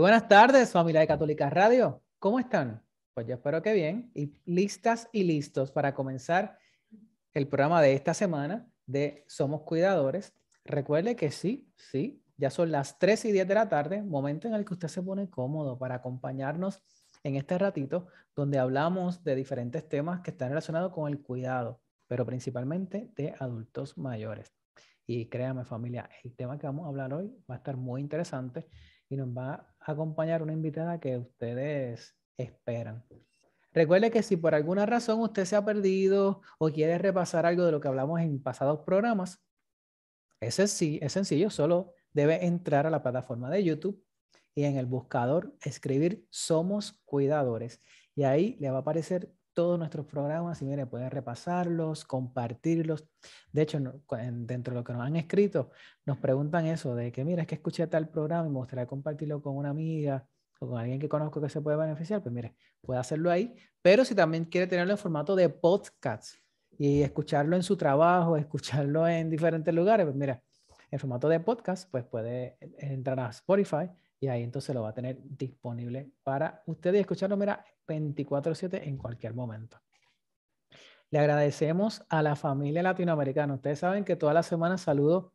buenas tardes, familia de Católica Radio. ¿Cómo están? Pues yo espero que bien. Y listas y listos para comenzar el programa de esta semana de Somos Cuidadores. Recuerde que sí, sí, ya son las 3 y 10 de la tarde, momento en el que usted se pone cómodo para acompañarnos en este ratito donde hablamos de diferentes temas que están relacionados con el cuidado, pero principalmente de adultos mayores. Y créame familia, el tema que vamos a hablar hoy va a estar muy interesante y nos va a acompañar una invitada que ustedes esperan. Recuerde que si por alguna razón usted se ha perdido o quiere repasar algo de lo que hablamos en pasados programas, ese sí, es sencillo, solo debe entrar a la plataforma de YouTube y en el buscador escribir Somos Cuidadores. Y ahí le va a aparecer todos nuestros programas y mire, pueden repasarlos, compartirlos. De hecho, dentro de lo que nos han escrito, nos preguntan eso de que, mira, es que escuché tal programa y me gustaría compartirlo con una amiga o con alguien que conozco que se puede beneficiar. Pues mire, puede hacerlo ahí, pero si también quiere tenerlo en formato de podcast y escucharlo en su trabajo, escucharlo en diferentes lugares, pues mira, en formato de podcast, pues puede eh, entrar a Spotify y ahí entonces lo va a tener disponible para ustedes y escucharlo, mira, 24/7 en cualquier momento. Le agradecemos a la familia latinoamericana. Ustedes saben que todas las semanas saludo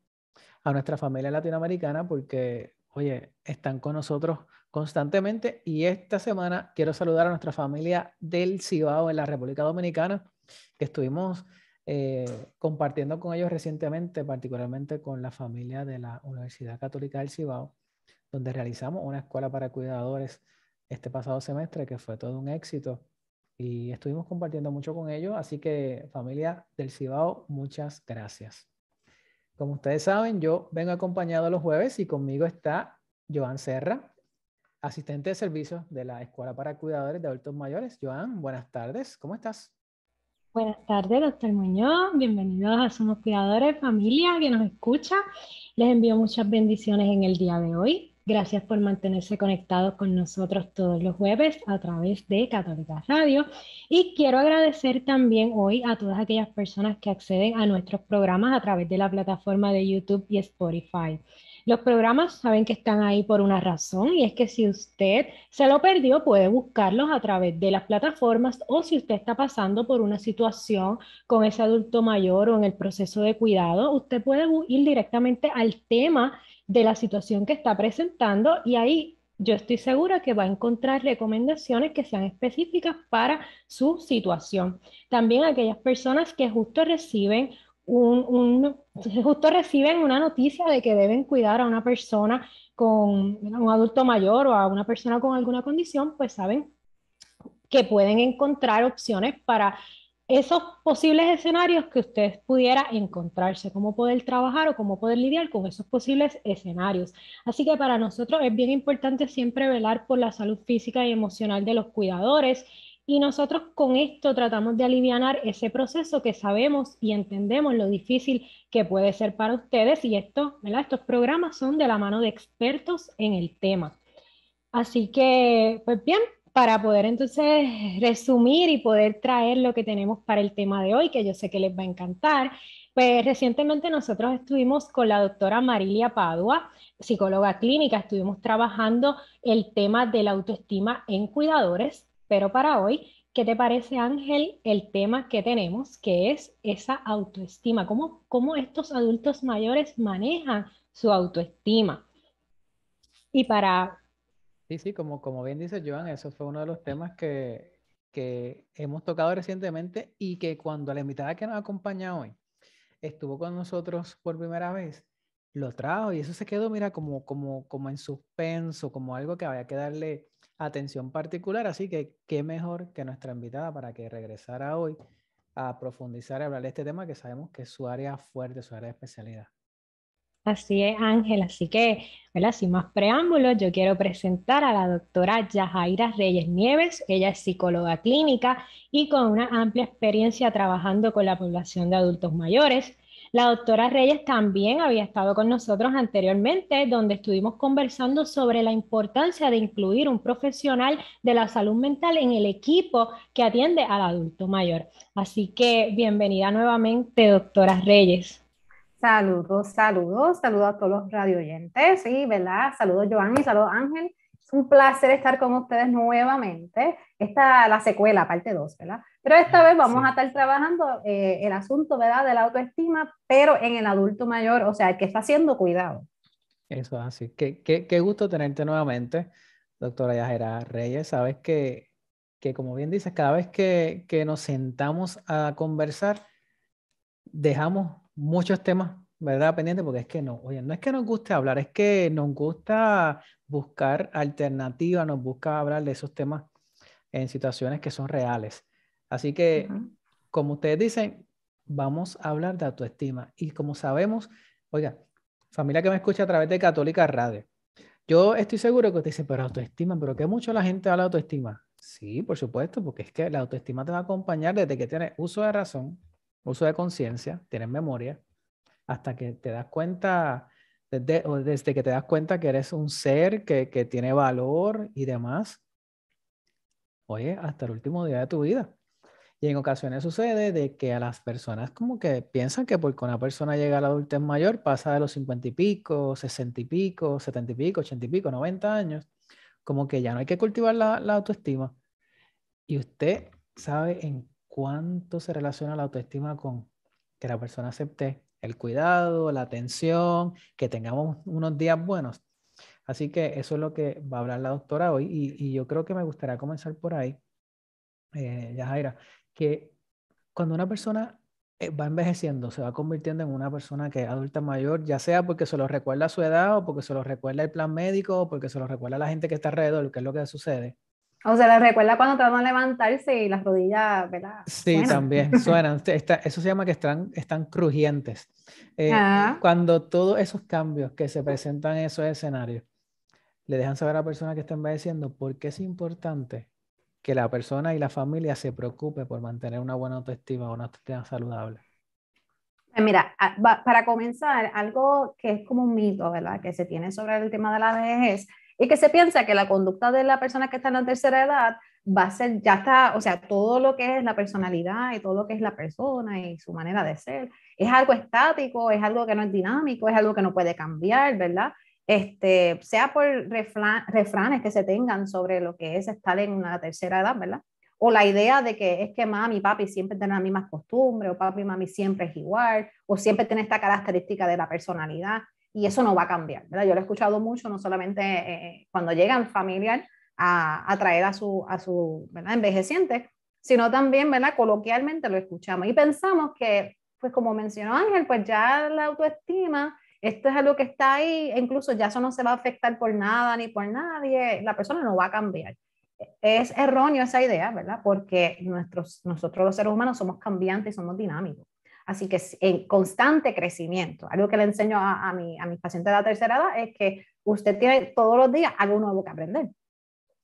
a nuestra familia latinoamericana porque, oye, están con nosotros constantemente y esta semana quiero saludar a nuestra familia del Cibao en la República Dominicana, que estuvimos eh, compartiendo con ellos recientemente, particularmente con la familia de la Universidad Católica del Cibao donde realizamos una escuela para cuidadores este pasado semestre, que fue todo un éxito. Y estuvimos compartiendo mucho con ellos, así que familia del Cibao, muchas gracias. Como ustedes saben, yo vengo acompañado los jueves y conmigo está Joan Serra, asistente de servicios de la Escuela para Cuidadores de Adultos Mayores. Joan, buenas tardes, ¿cómo estás? Buenas tardes, doctor Muñoz. Bienvenidos a Somos Cuidadores, familia que nos escucha. Les envío muchas bendiciones en el día de hoy. Gracias por mantenerse conectados con nosotros todos los jueves a través de Católica Radio. Y quiero agradecer también hoy a todas aquellas personas que acceden a nuestros programas a través de la plataforma de YouTube y Spotify. Los programas saben que están ahí por una razón y es que si usted se lo perdió puede buscarlos a través de las plataformas o si usted está pasando por una situación con ese adulto mayor o en el proceso de cuidado, usted puede ir directamente al tema de la situación que está presentando y ahí yo estoy segura que va a encontrar recomendaciones que sean específicas para su situación. También aquellas personas que justo reciben un, justo reciben una noticia de que deben cuidar a una persona con un adulto mayor o a una persona con alguna condición, pues saben que pueden encontrar opciones para esos posibles escenarios que ustedes pudiera encontrarse, cómo poder trabajar o cómo poder lidiar con esos posibles escenarios. Así que para nosotros es bien importante siempre velar por la salud física y emocional de los cuidadores y nosotros con esto tratamos de aliviar ese proceso que sabemos y entendemos lo difícil que puede ser para ustedes y esto, estos programas son de la mano de expertos en el tema. Así que, pues bien, para poder entonces resumir y poder traer lo que tenemos para el tema de hoy, que yo sé que les va a encantar. Pues recientemente nosotros estuvimos con la doctora Marilia Padua, psicóloga clínica, estuvimos trabajando el tema de la autoestima en cuidadores, pero para hoy, ¿qué te parece Ángel el tema que tenemos, que es esa autoestima? ¿Cómo, cómo estos adultos mayores manejan su autoestima? Y para Sí, sí, como, como bien dice Joan, eso fue uno de los temas que, que hemos tocado recientemente y que cuando la invitada que nos acompaña hoy estuvo con nosotros por primera vez, lo trajo y eso se quedó, mira, como, como, como en suspenso, como algo que había que darle atención particular. Así que qué mejor que nuestra invitada para que regresara hoy a profundizar y hablar de este tema que sabemos que es su área fuerte, su área de especialidad. Así es, Ángel. Así que, sin más preámbulos, yo quiero presentar a la doctora Yajaira Reyes Nieves. Ella es psicóloga clínica y con una amplia experiencia trabajando con la población de adultos mayores. La doctora Reyes también había estado con nosotros anteriormente, donde estuvimos conversando sobre la importancia de incluir un profesional de la salud mental en el equipo que atiende al adulto mayor. Así que bienvenida nuevamente, doctora Reyes. Saludos, saludos, saludos a todos los radio oyentes, sí, ¿verdad? Saludos Joanny, y saludos Ángel. Es un placer estar con ustedes nuevamente. Esta la secuela, parte 2, ¿verdad? Pero esta vez vamos a estar trabajando eh, el asunto, ¿verdad? De la autoestima, pero en el adulto mayor, o sea, el que está haciendo cuidado. Eso es así. Qué, gusto tenerte nuevamente, doctora Yajera Reyes. Sabes que, como bien dices, cada vez que, que nos sentamos a conversar, dejamos muchos temas, ¿verdad? pendiente? porque es que no, oye, no es que nos guste hablar, es que nos gusta buscar alternativas, nos busca hablar de esos temas en situaciones que son reales. Así que, como ustedes dicen, vamos a hablar de autoestima. Y como sabemos, oiga, familia que me escucha a través de Católica Radio, yo estoy seguro que usted dice, pero autoestima, pero que mucho la gente habla de autoestima. Sí, por supuesto, porque es que la autoestima te va a acompañar desde que tienes uso de razón, uso de conciencia, tienes memoria, hasta que te das cuenta, desde, o desde que te das cuenta que eres un ser que, que tiene valor y demás. Oye, hasta el último día de tu vida. Y en ocasiones sucede de que a las personas como que piensan que porque una persona llega a la adultez mayor pasa de los cincuenta y pico, sesenta y pico, setenta y pico, ochenta y pico, noventa años, como que ya no hay que cultivar la, la autoestima. Y usted sabe en cuánto se relaciona la autoestima con que la persona acepte el cuidado, la atención, que tengamos unos días buenos. Así que eso es lo que va a hablar la doctora hoy y, yo creo que me gustaría comenzar por ahí, eh, Yajaira, que cuando una persona eh, va envejeciendo, se va convirtiendo en una persona que es adulta mayor, ya sea porque se lo recuerda su edad o porque se lo recuerda el plan médico o porque se lo recuerda la gente que está alrededor, que es lo que sucede. O sea, les recuerda cuando tratan de levantarse y las rodillas, ¿verdad? Sí, también suenan. eso se llama que están, están crujientes. Eh, ah. Cuando todos esos cambios que se presentan en esos escenarios le dejan saber a la persona que está envejeciendo por qué es importante que la persona y la familia se preocupe por mantener una buena autoestima o una autoestima saludable. Eh, mira, ah, para comenzar, algo que es como un mito, ¿verdad? Que se tiene sobre el tema de la vejez y que se piensa que la conducta de la persona que está en la tercera edad va a ser, ya está, o sea, todo lo que es la personalidad y todo lo que es la persona y su manera de ser, es algo estático, es algo que no es dinámico, es algo que no puede cambiar, ¿verdad? Este, sea por refranes que se tengan sobre lo que es estar en una tercera edad, ¿verdad? O la idea de que es que mami y papi siempre tienen las mismas costumbres, o papi y mami siempre es igual, o siempre tiene esta característica de la personalidad y eso no va a cambiar, ¿verdad? Yo lo he escuchado mucho, no solamente eh, eh cuando llegan familiar a, a, traer a su, a su ¿verdad? envejeciente, sino también, ¿verdad? Coloquialmente lo escuchamos y pensamos que, pues como mencionó Ángel, pues ya la autoestima, esto es algo que está ahí, e incluso ya eso no se va a afectar por nada ni por nadie, la persona no va a cambiar. E, es erróneo esa idea, ¿verdad? Porque nuestros, nosotros los seres humanos somos cambiantes y somos dinámicos. Así que en constante crecimiento. Algo que le enseño a, mi, a mis pacientes de la tercera edad es que usted tiene todos los días algo nuevo que aprender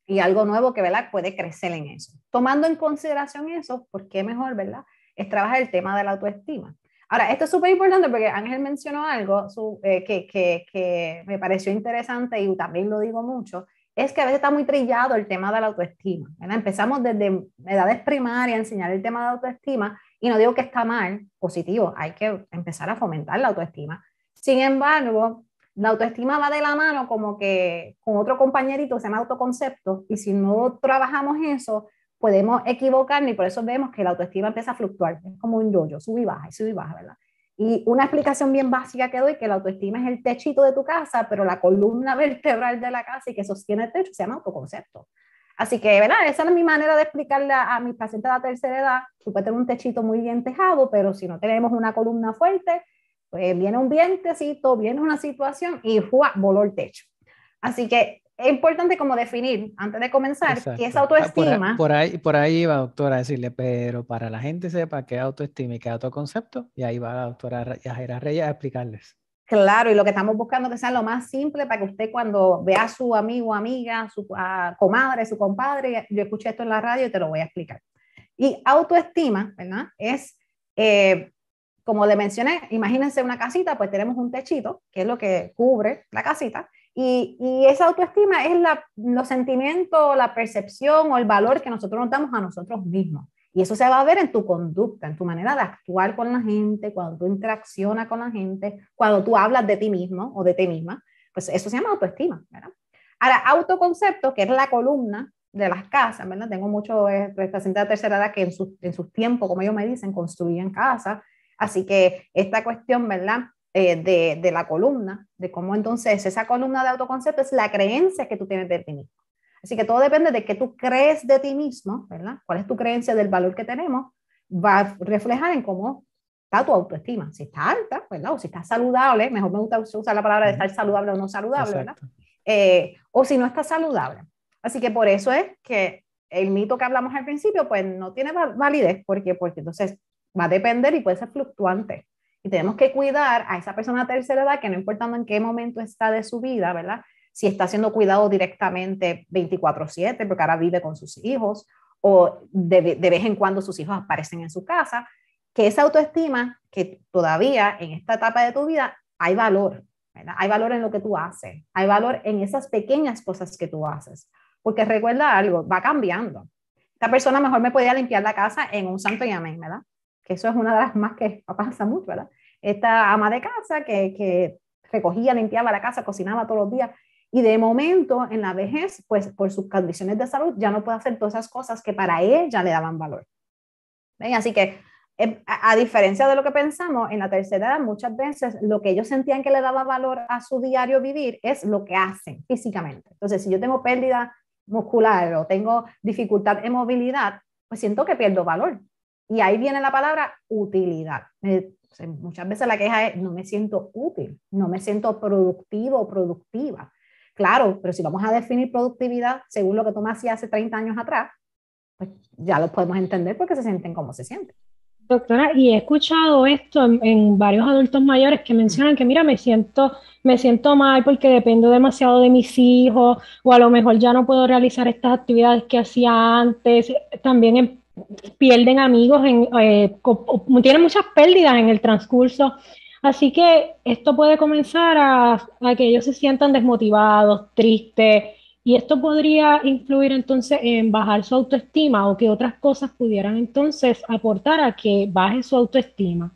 y algo nuevo que ¿verdad? puede crecer en eso. Tomando en consideración eso, ¿por qué mejor verdad? es trabajar el tema de la autoestima. Ahora, esto es súper importante porque Ángel mencionó algo eh, que, que, que, me pareció interesante y también lo digo mucho, es que a veces está muy trillado el tema de la autoestima. ¿verdad? Empezamos desde edades primarias a enseñar el tema de la autoestima y no digo que está mal, positivo, hay que empezar a fomentar la autoestima. Sin embargo, la autoestima va de la mano como que con otro compañerito, se llama autoconcepto, y si no trabajamos eso, podemos equivocarnos y por eso vemos que la autoestima empieza a fluctuar, es como un yo-yo, sube y baja, y sube y baja, ¿verdad? Y una explicación bien básica que doy, que la autoestima es el techito de tu casa, pero la columna vertebral de la casa y que sostiene el techo se llama autoconcepto. Así que, ¿verdad? Esa es mi manera de explicarle a, mis pacientes de la tercera edad. Tú puedes tener un techito muy bien tejado, pero si no tenemos una columna fuerte, pues viene un vientecito, viene una situación y ¡juá! voló el techo. Así que es importante como definir, antes de comenzar, qué es ah, autoestima... Por, ahí, por ahí va, doctora, a decirle, pero para la gente sepa qué autoestima y qué es autoconcepto, y ahí va la doctora Yajera Reyes a explicarles. Claro, y lo que estamos buscando que sea lo más simple para que usted cuando vea a su amigo, amiga, su comadre, su compadre, yo escuché esto en la radio y te lo voy a explicar. Y autoestima, ¿verdad? Es, eh, como le mencioné, imagínense una casita, pues tenemos un techito, que es lo que cubre la casita, y, esa autoestima es los sentimientos, la percepción o el valor que nosotros nos damos a nosotros mismos. Y eso se va a ver en tu conducta, en tu manera de actuar con la gente, cuando tú interaccionas con la gente, cuando tú hablas de ti mismo o de ti misma. Pues eso se llama autoestima, ¿verdad? Ahora, autoconcepto, que es la columna de las casas, ¿verdad? Tengo muchos eh, pacientes de tercera edad que en, sus tiempos, como ellos me dicen, construían casas. Así que esta cuestión, ¿verdad? Eh, de, la columna, de cómo entonces esa columna de autoconcepto es la creencia que tú tienes de ti mismo. Así que todo depende de qué tú crees de ti mismo, ¿verdad? ¿Cuál es tu creencia del valor que tenemos? Va a reflejar en cómo está tu autoestima. Si está alta, ¿verdad? O si está saludable, mejor me gusta usar la palabra de estar saludable o no saludable, ¿verdad? Eh, o si no está saludable. Así que por eso es que el mito que hablamos al principio, pues no tiene validez, porque, porque entonces va a depender y puede ser fluctuante. Y tenemos que cuidar a esa persona de tercera edad que no importando en qué momento está de su vida, ¿verdad? si está siendo cuidado directamente 24/7, porque ahora vive con sus hijos, o de, vez en cuando sus hijos aparecen en su casa, que esa autoestima, que todavía en esta etapa de tu vida hay valor, ¿verdad? hay valor en lo que tú haces, hay valor en esas pequeñas cosas que tú haces, porque recuerda algo, va cambiando. Esta persona mejor me podía limpiar la casa en un santo y amén, ¿verdad? Que eso es una de las más que pasa mucho, ¿verdad? Esta ama de casa que, que recogía, limpiaba la casa, cocinaba todos los días, y de momento, en la vejez, pues por sus condiciones de salud, ya no puede hacer todas esas cosas que para ella le daban valor. ¿Ven? Así que, eh, a, diferencia de lo que pensamos, en la tercera edad muchas veces lo que ellos sentían que le daba valor a su diario vivir es lo que hacen físicamente. Entonces, si yo tengo pérdida muscular o tengo dificultad en movilidad, pues siento que pierdo valor. Y ahí viene la palabra utilidad. muchas veces la queja es, no me siento útil, no me siento productivo o productiva. Claro, pero si vamos a definir productividad según lo que tú me hacías hace 30 años atrás, pues ya lo podemos entender porque se sienten como se sienten. Doctora, y he escuchado esto en, varios adultos mayores que mencionan que, mira, me siento, me siento mal porque dependo demasiado de mis hijos, o a lo mejor ya no puedo realizar estas actividades que hacía antes. También em, pierden amigos, eh, tienen muchas pérdidas en el transcurso Así que esto puede comenzar a, que ellos se sientan desmotivados, tristes, y esto podría influir entonces en bajar su autoestima o que otras cosas pudieran entonces aportar a que baje su autoestima.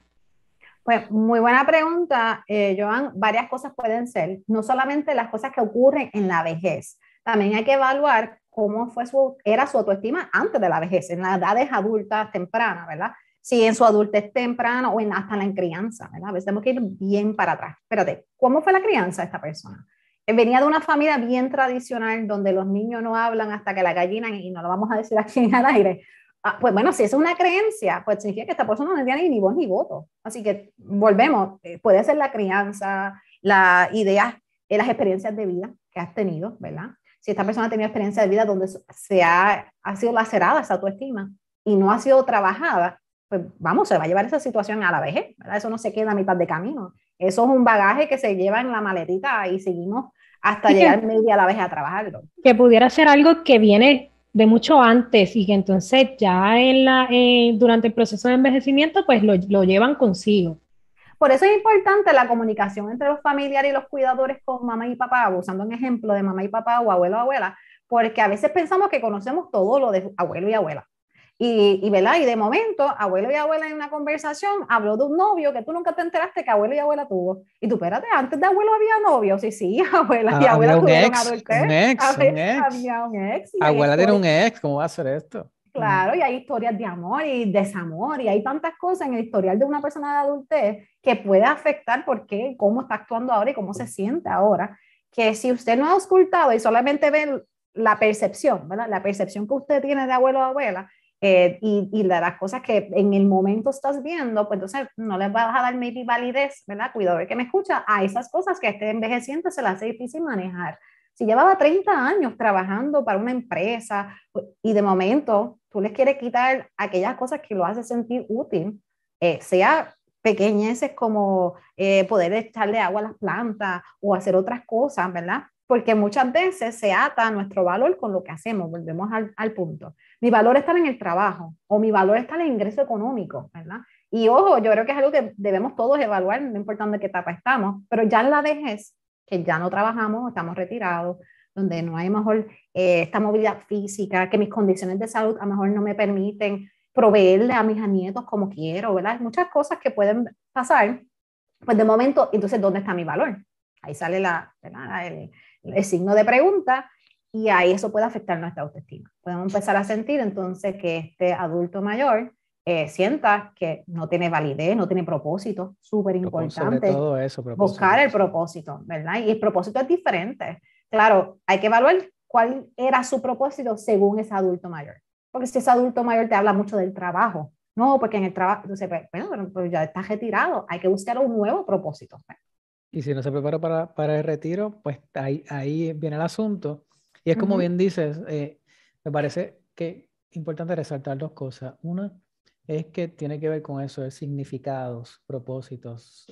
Pues muy buena pregunta, eh, Joan. Varias cosas pueden ser, no solamente las cosas que ocurren en la vejez, también hay que evaluar cómo fue su, era su autoestima antes de la vejez, en las edades adultas tempranas, ¿verdad? si en su adultez temprana o en, hasta en la crianza, ¿verdad? A veces tenemos que ir bien para atrás. Espérate, ¿cómo fue la crianza de esta persona? Eh, venía de una familia bien tradicional donde los niños no hablan hasta que la gallina, y no lo vamos a decir aquí en el aire, ah, pues bueno, si es una creencia, pues significa que esta persona no tiene ni voz ni voto. Así que volvemos, eh, puede ser la crianza, la ideas, eh, las experiencias de vida que has tenido, ¿verdad? Si esta persona ha tenido experiencia de vida donde se ha, ha sido lacerada esa autoestima y no ha sido trabajada, pues vamos, se va a llevar esa situación a la vejez, ¿verdad? Eso no se queda a mitad de camino. Eso es un bagaje que se lleva en la maletita y seguimos hasta llegar media a la vez a trabajarlo. Que pudiera ser algo que viene de mucho antes y que entonces ya en la, eh, durante el proceso de envejecimiento pues lo, lo, llevan consigo. Por eso es importante la comunicación entre los familiares y los cuidadores con mamá y papá, usando un ejemplo de mamá y papá o abuelo o abuela, porque a veces pensamos que conocemos todo lo de abuelo y abuela. Y, y, y de momento, abuelo y abuela en una conversación habló de un novio que tú nunca te enteraste que abuelo y abuela tuvo. Y tú, espérate, antes de abuelo había novio. Sí, sí, abuela. y ah, abuela tuvo un ex, un ex, un ex. Había un ex. Abuela tiene un ex, ¿cómo va a ser esto? Claro, y hay historias de amor y desamor, y hay tantas cosas en el historial de una persona de adultez que puede afectar por qué, cómo está actuando ahora y cómo se siente ahora. Que si usted no ha auscultado y solamente ve la percepción, ¿verdad? la percepción que usted tiene de abuelo o abuela, eh, y, de las cosas que en el momento estás viendo, pues entonces no les vas a dar maybe validez, ¿verdad? Cuidado ver que me escucha a esas cosas que estén envejeciendo se las hace difícil manejar. Si llevaba 30 años trabajando para una empresa y de momento tú les quieres quitar aquellas cosas que lo hacen sentir útil, eh, sea pequeñeces como eh, poder echarle agua a las plantas o hacer otras cosas, ¿verdad? Porque muchas veces se ata nuestro valor con lo que hacemos, volvemos al, al punto mi valor está en el trabajo o mi valor está en el ingreso económico, ¿verdad? Y ojo, yo creo que es algo que debemos todos evaluar, no importando en qué etapa estamos, pero ya en la vejez, que ya no trabajamos, estamos retirados, donde no hay mejor eh, esta movilidad física, que mis condiciones de salud a lo mejor no me permiten proveerle a mis nietos como quiero, ¿verdad? Hay Muchas cosas que pueden pasar, pues de momento, entonces, ¿dónde está mi valor? Ahí sale la, el signo de pregunta y ahí eso puede afectar nuestra autoestima podemos empezar a sentir entonces que este adulto mayor eh, sienta que no tiene validez, no tiene propósito, súper importante. Buscar el propósito, ¿verdad? Y el propósito es diferente. Claro, hay que evaluar cuál era su propósito según ese adulto mayor. Porque si ese adulto mayor te habla mucho del trabajo, no, porque en el trabajo, entonces, pues, bueno, pues ya estás retirado, hay que buscar un nuevo propósito. Pues. Y si no se prepara para, para el retiro, pues ahí, ahí viene el asunto. Y es como bien dices, eh, me parece que importante resaltar dos cosas. Una es que tiene que ver con eso, de significados, propósitos.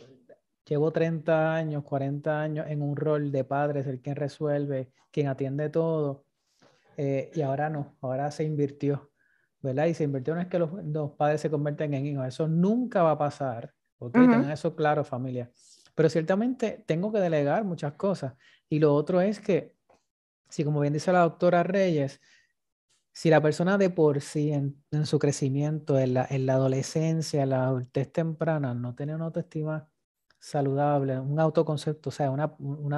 Llevo 30 años, 40 años en un rol de padre, es el quien resuelve, quien atiende todo. Eh, y ahora no, ahora se invirtió, ¿verdad? Y se invirtió no es que los, los padres se convierten en hijos, eso nunca va a pasar, ¿ok? Tengan eso claro, familia. Pero ciertamente tengo que delegar muchas cosas. Y lo otro es que, si como bien dice la doctora Reyes, si la persona de por sí en, su crecimiento, en la, adolescencia, en la adultez temprana, no tiene una autoestima saludable, un autoconcepto, o sea, una,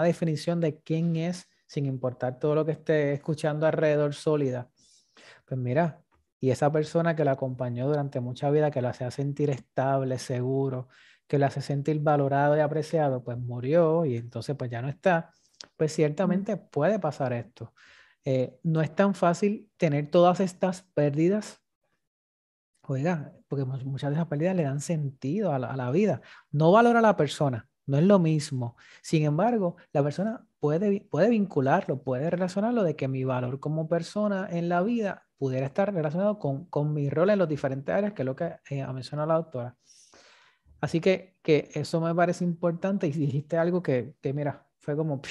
definición de quién es, sin importar todo lo que esté escuchando alrededor sólida, pues mira, y esa persona que la acompañó durante mucha vida, que la hacía sentir estable, seguro, que la hace sentir valorado y apreciado, pues murió y entonces pues ya no está, pues ciertamente puede pasar esto. Eh, no es tan fácil tener todas estas pérdidas, oiga, porque muchas de esas pérdidas le dan sentido a la, vida. No valora a la persona, no es lo mismo. Sin embargo, la persona puede, puede vincularlo, puede relacionarlo de que mi valor como persona en la vida pudiera estar relacionado con, mi rol en los diferentes áreas, que es lo que eh, ha mencionado la doctora. Así que, que eso me parece importante y dijiste algo que, que mira, fue como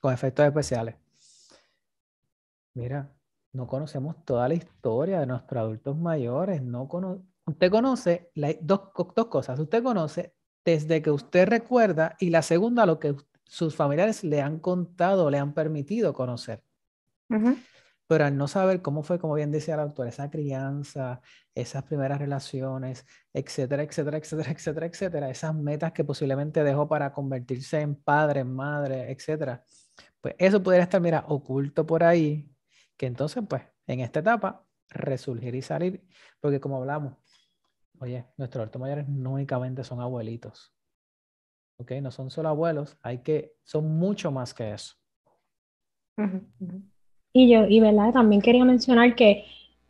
con efectos especiales mira, no conocemos toda la historia de nuestros adultos mayores. No usted conoce dos, dos, cosas. Usted conoce desde que usted recuerda y la segunda, lo que sus familiares le han contado, le han permitido conocer. Pero al no saber cómo fue, como bien decía la autor, esa crianza, esas primeras relaciones, etcétera, etcétera, etcétera, etcétera, etcétera, esas metas que posiblemente dejó para convertirse en padre, en madre, etcétera, pues eso podría estar, mira, oculto por ahí, que entonces, pues, en esta etapa, resurgir y salir, porque como hablamos, oye, nuestros adultos mayores no únicamente son abuelitos, ¿ok? No son solo abuelos, hay que, son mucho más que eso. Y yo, y verdad, también quería mencionar que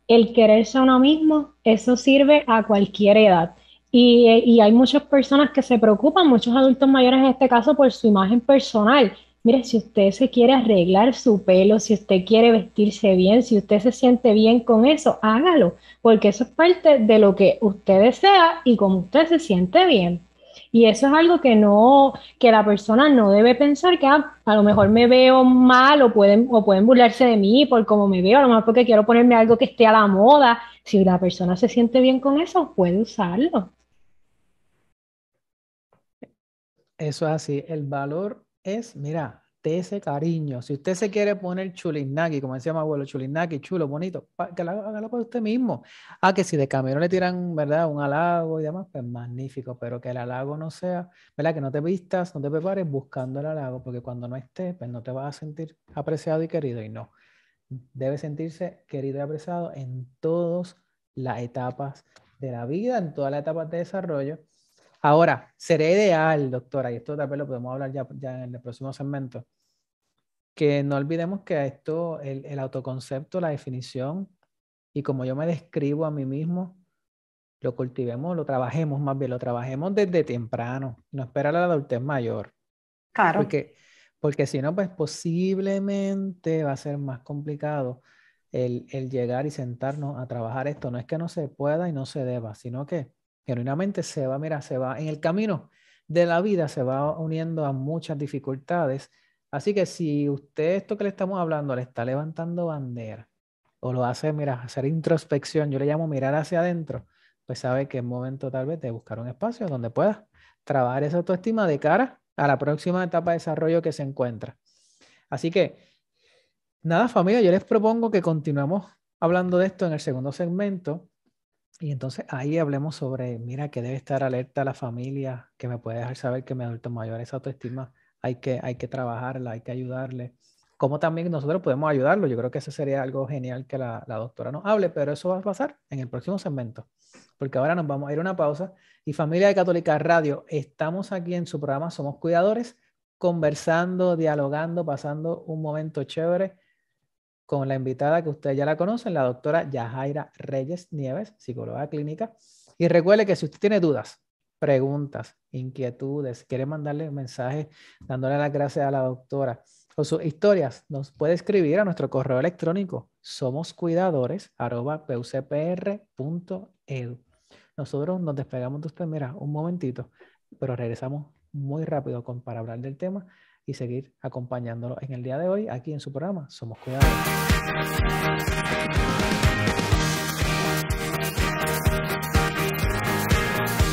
el quererse a uno mismo, eso sirve a cualquier edad. Y, eh, y hay muchas personas que se preocupan, muchos adultos mayores en este caso, por su imagen personal Mire, si usted se quiere arreglar su pelo, si usted quiere vestirse bien, si usted se siente bien con eso, hágalo, porque eso es parte de lo que usted desea y como usted se siente bien. Y eso es algo que no, que la persona no debe pensar que ah, a lo mejor me veo mal o pueden, o pueden burlarse de mí por cómo me veo, a lo mejor porque quiero ponerme algo que esté a la moda. Si la persona se siente bien con eso, puede usarlo. Eso es así, el valor es, mira, de ese cariño. Si usted se quiere poner chulinaki, como decía mi abuelo, chulinaki, chulo, bonito, que lo hágalo por usted mismo. Ah, que si de camino le tiran, ¿verdad? Un halago y demás, pues magnífico, pero que el halago no sea, ¿verdad? Que no te vistas, no te prepares buscando el halago, porque cuando no estés, pues no te vas a sentir apreciado y querido y no. Debe sentirse querido y apreciado en todas las etapas de la vida, en todas las etapas de desarrollo Ahora, será ideal, doctora, y esto vez lo podemos hablar ya, en el próximo segmento, que no olvidemos que esto, el, autoconcepto, la definición y como yo me describo a mí mismo, lo cultivemos, lo trabajemos más bien, lo trabajemos desde temprano, no esperar a la adultez mayor. Claro. Porque, porque si no, pues posiblemente va a ser más complicado el, llegar y sentarnos a trabajar esto. No es que no se pueda y no se deba, sino que Genuinamente se va, mira, se va en el camino de la vida, se va uniendo a muchas dificultades. Así que si usted esto que le estamos hablando le está levantando bandera o lo hace, mira, hacer introspección, yo le llamo mirar hacia adentro, pues sabe que es momento tal vez de buscar un espacio donde pueda trabajar esa autoestima de cara a la próxima etapa de desarrollo que se encuentra. Así que, nada familia, yo les propongo que continuamos hablando de esto en el segundo segmento y entonces ahí hablemos sobre, mira, que debe estar alerta la familia, que me puede dejar saber que mi adulto mayor es autoestima, hay que, hay que trabajarla, hay que ayudarle. Como también nosotros podemos ayudarlo. Yo creo que eso sería algo genial que la, la doctora nos hable, pero eso va a pasar en el próximo segmento, porque ahora nos vamos a ir a una pausa. Y familia de Católica Radio, estamos aquí en su programa Somos Cuidadores, conversando, dialogando, pasando un momento chévere con la invitada que ustedes ya la conocen, la doctora Yajaira Reyes Nieves, psicóloga clínica. Y recuerde que si usted tiene dudas, preguntas, inquietudes, quiere mandarle un mensaje dándole las gracias a la doctora o sus historias, nos puede escribir a nuestro correo electrónico somoscuidadores.pucpr.edu. Nosotros nos despegamos de usted, mira, un momentito, pero regresamos muy rápido con, para hablar del tema y seguir acompañándolo en el día de hoy aquí en su programa Somos Cuidadores.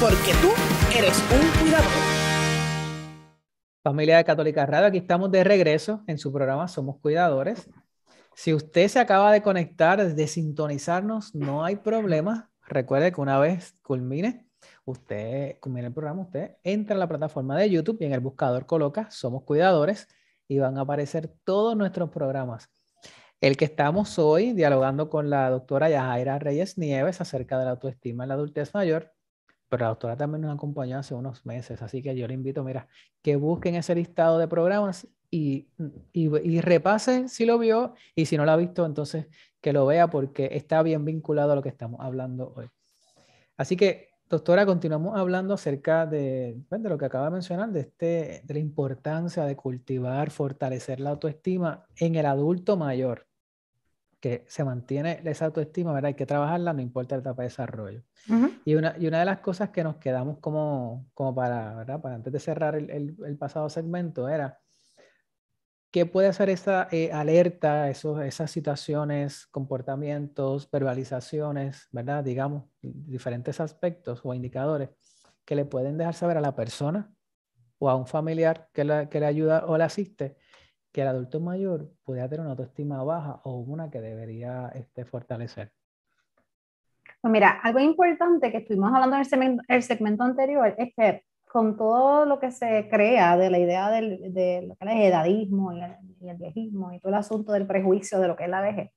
Porque tú eres un cuidador. Familia de Católica Radio, aquí estamos de regreso en su programa Somos Cuidadores. Si usted se acaba de conectar, de sintonizarnos, no hay problema. Recuerde que una vez culmine usted combina el programa, usted entra a la plataforma de YouTube y en el buscador coloca Somos Cuidadores y van a aparecer todos nuestros programas. El que estamos hoy dialogando con la doctora Yajaira Reyes Nieves acerca de la autoestima en la adultez mayor, pero la doctora también nos acompañó hace unos meses, así que yo le invito, mira, que busquen ese listado de programas y, y, y repase si lo vio y si no lo ha visto, entonces que lo vea porque está bien vinculado a lo que estamos hablando hoy. Así que Doctora, continuamos hablando acerca de, de, lo que acaba de mencionar, de, este, de la importancia de cultivar, fortalecer la autoestima en el adulto mayor, que se mantiene esa autoestima, ¿verdad? Hay que trabajarla, no importa la etapa de desarrollo. y, una, y, una, de las cosas que nos quedamos como, como para, ¿verdad? Para antes de cerrar el, el, el pasado segmento era ¿qué puede hacer esa eh, alerta, esos, esas situaciones, comportamientos, verbalizaciones, ¿verdad? Digamos, diferentes aspectos o indicadores que le pueden dejar saber a la persona o a un familiar que, que le ayuda o le asiste que el adulto mayor pudiera tener una autoestima baja o una que debería este, fortalecer? Pues mira, algo importante que estuvimos hablando en el segmento anterior es que con todo lo que se crea de la idea del, de edadismo y el, viejismo y todo el asunto del prejuicio de lo que es la vejez,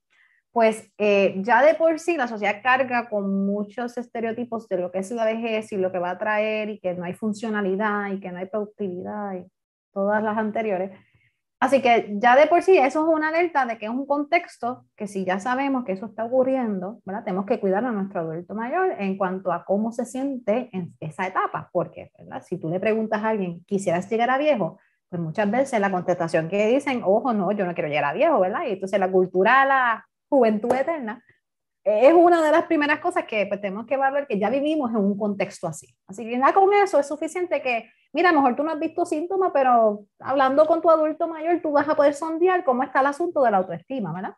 pues eh, ya de por sí la sociedad carga con muchos estereotipos de lo que es la vejez y lo que va a traer y que no hay funcionalidad y que no hay productividad y todas las anteriores. Así que ya de por sí eso es una alerta de que es un contexto que si ya sabemos que eso está ocurriendo, ¿verdad? tenemos que cuidar a nuestro adulto mayor en cuanto a cómo se siente en esa etapa, porque ¿verdad? si tú le preguntas a alguien, ¿quisieras llegar a viejo? Pues muchas veces la contestación que dicen, ojo, no, yo no quiero llegar a viejo, ¿verdad? Y entonces la cultura, la juventud eterna, es una de las primeras cosas que pues, tenemos que ver que ya vivimos en un contexto así. Así que nada con eso es suficiente que mira, a lo mejor tú no has visto síntomas, pero hablando con tu adulto mayor, tú vas a poder sondear cómo está el asunto de la autoestima, ¿verdad?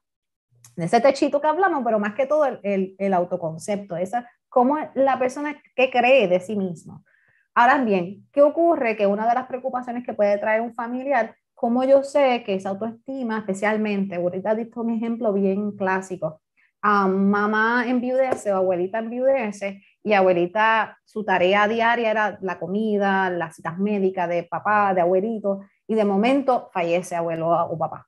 De ese techito que hablamos, pero más que todo el, autoconcepto, esa, cómo la persona que cree de sí mismo. Ahora bien, ¿qué ocurre? Que una de las preocupaciones que puede traer un familiar, como yo sé que esa autoestima, especialmente, ahorita visto un ejemplo bien clásico, a mamá enviudece o abuelita enviudece y abuelita, su tarea diaria era la comida, las citas médicas de papá, de abuelito, y de momento fallece abuelo o papá.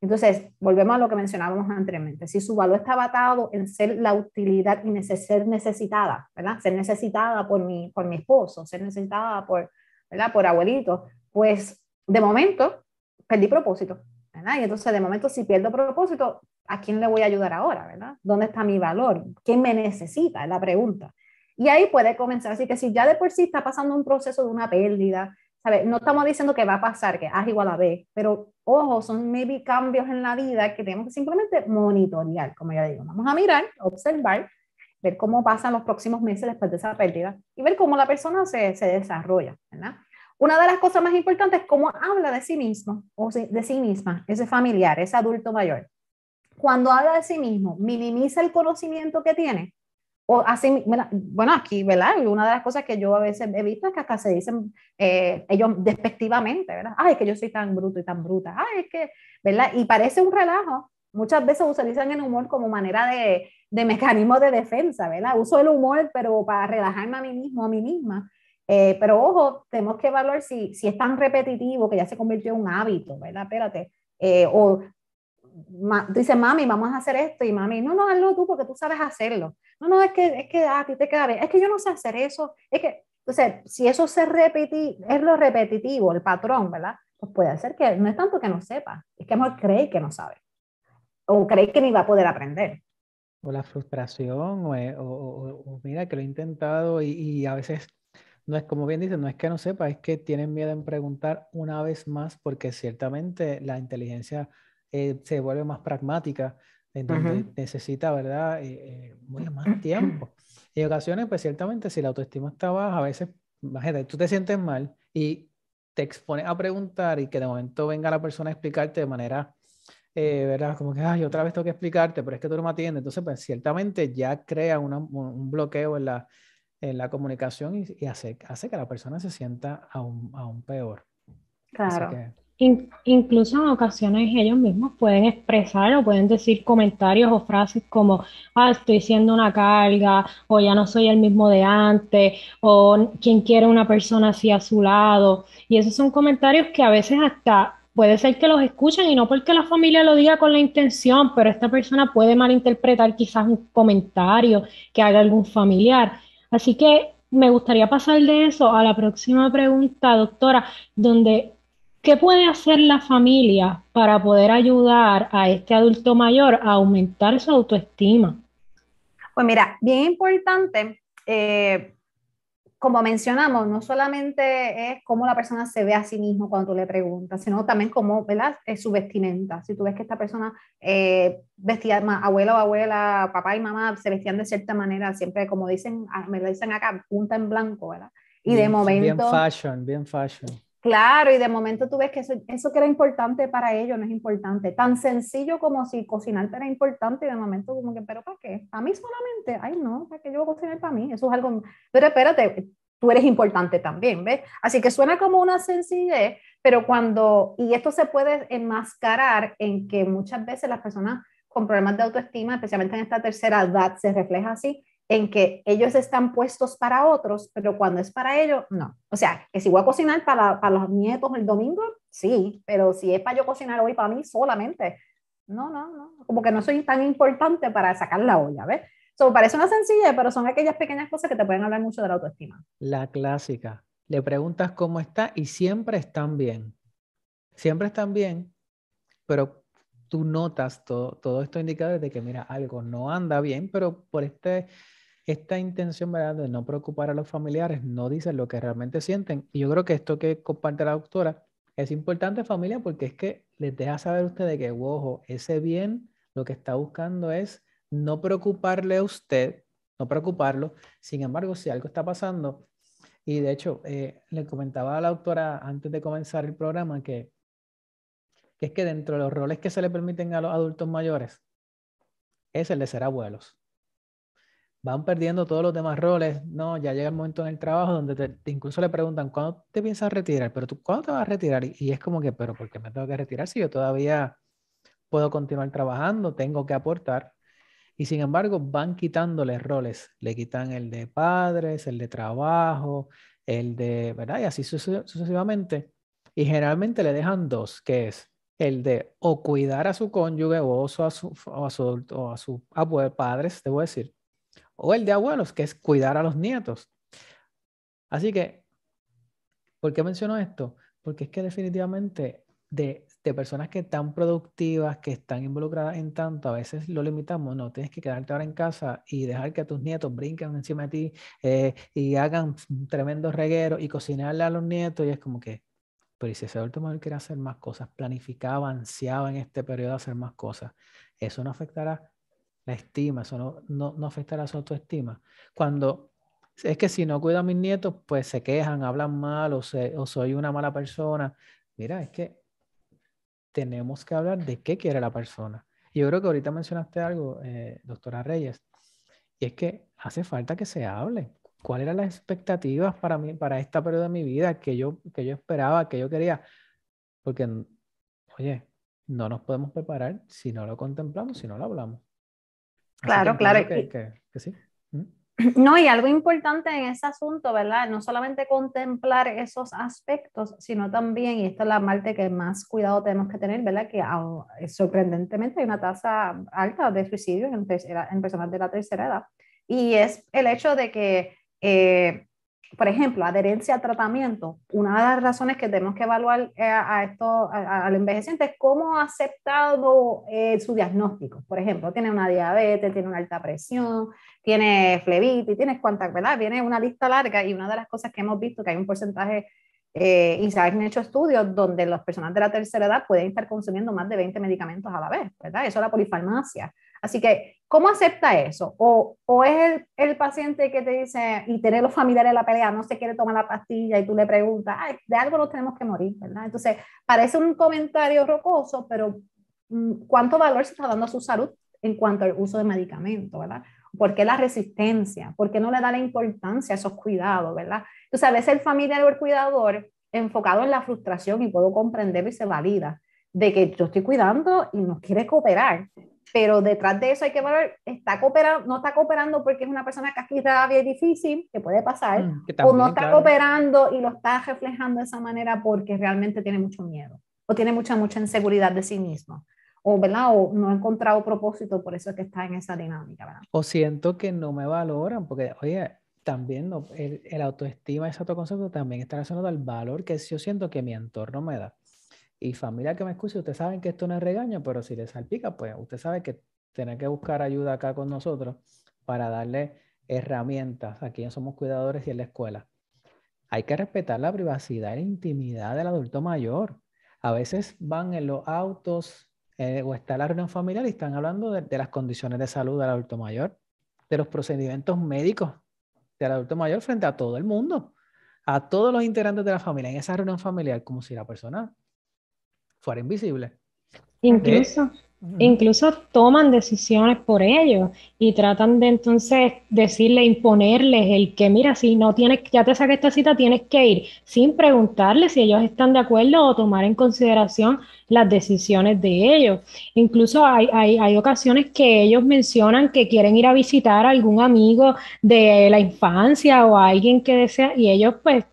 Entonces, volvemos a lo que mencionábamos anteriormente. Si su valor estaba atado en ser la utilidad y ser necesitada, ¿verdad? Ser necesitada por mi, por mi esposo, ser necesitada por, ¿verdad? Por abuelito, pues de momento perdí propósito, ¿verdad? Y entonces, de momento, si pierdo propósito, ¿a quién le voy a ayudar ahora, ¿verdad? ¿Dónde está mi valor? ¿Quién me necesita? Es la pregunta. Y ahí puede comenzar. Así que si ya de por sí está pasando un proceso de una pérdida, No estamos diciendo que va a pasar, que A ah, es igual a B, pero ojo, son maybe cambios en la vida que tenemos que simplemente monitorear, como ya digo. Vamos a mirar, observar, ver cómo pasan los próximos meses después de esa pérdida y ver cómo la persona se, se desarrolla, Una de las cosas más importantes es cómo habla de sí mismo o de sí misma, ese familiar, ese adulto mayor. Cuando habla de sí mismo, minimiza el conocimiento que tiene o así, bueno, aquí, ¿verdad? Una de las cosas que yo a veces he visto es que hasta se dicen eh, ellos despectivamente, ¿verdad? Ay, es que yo soy tan bruto y tan bruta. Ay, es que, ¿verdad? Y parece un relajo. Muchas veces utilizan el humor como manera de, de mecanismo de defensa, ¿verdad? Uso el humor, pero para relajarme a mí mismo, a mí misma. Eh, pero ojo, tenemos que evaluar si, si es tan repetitivo que ya se convirtió en un hábito, ¿verdad? Espérate. Eh, o dice, mami, vamos a hacer esto, y mami, no, no, hazlo tú porque tú sabes hacerlo no, no, es que, es que a ti te queda es que yo no sé hacer eso, es que, entonces si eso se repite, es lo repetitivo, el patrón, ¿verdad? Pues puede ser que no es tanto que no sepa, es que a mejor cree que no sabe, o cree que ni va a poder aprender. O la frustración, o, eh, mira que lo he intentado y, a veces no es como bien dicen, no es que no sepa, es que tienen miedo en preguntar una vez más porque ciertamente la inteligencia eh, se vuelve más pragmática en necesita, ¿verdad?, eh, eh muy más tiempo. Y ocasiones, pues ciertamente, si la autoestima está baja, a veces, imagínate, tú te sientes mal y te expones a preguntar y que de momento venga la persona a explicarte de manera, eh, ¿verdad?, como que, ay, otra vez tengo que explicarte, pero es que tú no me atiendes. Entonces, pues ciertamente ya crea un bloqueo en la, en la comunicación y, y hace, hace, que la persona se sienta aún, aún peor. Claro incluso en ocasiones ellos mismos pueden expresar o pueden decir comentarios o frases como, ah, estoy siendo una carga, o ya no soy el mismo de antes, o quien quiere una persona así a su lado. Y esos son comentarios que a veces hasta puede ser que los escuchen y no porque la familia lo diga con la intención, pero esta persona puede malinterpretar quizás un comentario que haga algún familiar. Así que me gustaría pasar de eso a la próxima pregunta, doctora, donde ¿Qué puede hacer la familia para poder ayudar a este adulto mayor a aumentar su autoestima? Pues mira, bien importante, eh, como mencionamos, no solamente es cómo la persona se ve a sí mismo cuando tú le preguntas, sino también cómo, ¿verdad? Es su vestimenta. Si tú ves que esta persona eh, vestía, más abuelo, abuela, papá y mamá se vestían de cierta manera, siempre como dicen, me lo dicen acá, punta en blanco, ¿verdad? Y de mm, momento... Bien fashion, bien fashion Claro, y de momento tú ves que eso, que era importante para ellos no es importante. Tan sencillo como si cocinarte era importante y de momento como que, pero ¿para qué? ¿Para mí solamente? Ay, no, ¿para qué yo voy a cocinar para mí? Eso es algo... Pero espérate, tú eres importante también, ¿ves? Así que suena como una sencillez, pero cuando... Y esto se puede enmascarar en que muchas veces las personas con problemas de autoestima, especialmente en esta tercera edad, se refleja así, en que ellos están puestos para otros, pero cuando es para ellos, no. O sea, que si voy a cocinar para, para los nietos el domingo, sí, pero si es para yo cocinar hoy para mí solamente, no, no, no. Como que no soy tan importante para sacar la olla, ¿ves? So, parece una sencilla, pero son aquellas pequeñas cosas que te pueden hablar mucho de la autoestima. La clásica. Le preguntas cómo está y siempre están bien. Siempre están bien, pero tú notas todo, todo esto indicado de que, mira, algo no anda bien, pero por este esta intención de no preocupar a los familiares no dicen lo que realmente sienten. Y yo creo que esto que comparte la doctora es importante, familia, porque es que les deja saber a ustedes que, ojo, ese bien lo que está buscando es no preocuparle a usted, no preocuparlo. Sin embargo, si algo está pasando, y de hecho, eh, le comentaba a la doctora antes de comenzar el programa que, que es que dentro de los roles que se le permiten a los adultos mayores, es el de ser abuelos van perdiendo todos los demás roles, ¿no? Ya llega el momento en el trabajo donde te, incluso le preguntan, ¿cuándo te piensas retirar? Pero tú, ¿cuándo te vas a retirar? Y, es como que, pero ¿por qué me tengo que retirar si yo todavía puedo continuar trabajando, tengo que aportar? Y sin embargo, van quitándole roles, le quitan el de padres, el de trabajo, el de, ¿verdad? Y así sucesivamente. Y generalmente le dejan dos, que es el de o cuidar a su cónyuge o a su, o a su, a padres, decir, o el de abuelos, que es cuidar a los nietos. Así que, ¿por qué menciono esto? Porque es que definitivamente de, personas que están productivas, que están involucradas en tanto, a veces lo limitamos, no, tienes que quedarte ahora en casa y dejar que tus nietos brinquen encima de ti eh, y hagan tremendo reguero y cocinarle a los nietos y es como que, pero ¿y si ese adulto quiere hacer más cosas, planificaba, ansiaba en este periodo hacer más cosas, eso no afectará la estima, eso no, no, no la autoestima. Cuando es que si no cuido a mis nietos, pues se quejan, hablan mal o, soy una mala persona. Mira, es que tenemos que hablar de qué quiere la persona. yo creo que ahorita mencionaste algo, eh, doctora Reyes, y es que hace falta que se hable. ¿Cuáles eran las expectativas para mí, para esta periodo de mi vida que yo, que yo esperaba, que yo quería? Porque, oye, no nos podemos preparar si no lo contemplamos, si no lo hablamos. Claro, claro. Que, sí. No, y algo importante en ese asunto, ¿verdad? No solamente contemplar esos aspectos, sino también, y esta es la parte que más cuidado tenemos que tener, ¿verdad? Que eh, sorprendentemente hay una tasa alta de suicidios en, personas de la tercera edad. Y es el hecho de que eh, por ejemplo, adherencia al tratamiento, una de las razones que tenemos que evaluar eh, a, los envejecientes al envejeciente es cómo ha aceptado eh, su diagnóstico. Por ejemplo, tiene una diabetes, tiene una alta presión, tiene flebitis, tiene cuántas, ¿verdad? Viene una lista larga y una de las cosas que hemos visto que hay un porcentaje eh, y se han hecho estudios donde las personas de la tercera edad pueden estar consumiendo más de 20 medicamentos a la vez, ¿verdad? Eso es la polifarmacia. Así que, ¿cómo acepta eso? O, o es el, paciente que te dice, y tener los familiares en la pelea, no se quiere tomar la pastilla y tú le preguntas, de algo nos tenemos que morir, ¿verdad? Entonces, parece un comentario rocoso, pero mm, ¿cuánto valor se está dando a su salud en cuanto al uso de medicamentos, ¿verdad? ¿Por qué la resistencia? ¿Por qué no le da la importancia a esos cuidados, verdad? Entonces, a veces el familiar o el cuidador enfocado en la frustración, y puedo comprenderlo y se valida, de que yo estoy cuidando y no quiere cooperar, pero detrás de eso hay que ver, está cooperando, no está cooperando porque es una persona rabia y difícil, que puede pasar, mm, que o no está cooperando y lo está reflejando de esa manera porque realmente tiene mucho miedo, o tiene mucha, mucha inseguridad de sí mismo, o, ¿verdad? o no ha encontrado propósito, por eso es que está en esa dinámica. ¿verdad? O siento que no me valoran, porque, oye, también el, el autoestima, ese autoconcepto también está relacionado al valor que yo siento que mi entorno me da. Y familia que me escuche, ustedes saben que esto no es regaño, pero si les salpica, pues usted sabe que tiene que buscar ayuda acá con nosotros para darle herramientas. a quienes somos cuidadores y en la escuela. Hay que respetar la privacidad e la intimidad del adulto mayor. A veces van en los autos eh, o está la reunión familiar y están hablando de las condiciones de salud del adulto mayor, de los procedimientos médicos del adulto mayor frente a todo el mundo, a todos los integrantes de la familia, en esa reunión familiar, como si la persona fuera invisible. Incluso, incluso toman decisiones por ellos y tratan de entonces decirle, imponerles el que, mira, si no tienes, ya te saqué esta cita, tienes que ir, sin preguntarle si ellos están de acuerdo o tomar en consideración las decisiones de ellos. Incluso hay, hay, hay, ocasiones que ellos mencionan que quieren ir a visitar a algún amigo de la infancia o a alguien que desea y ellos pues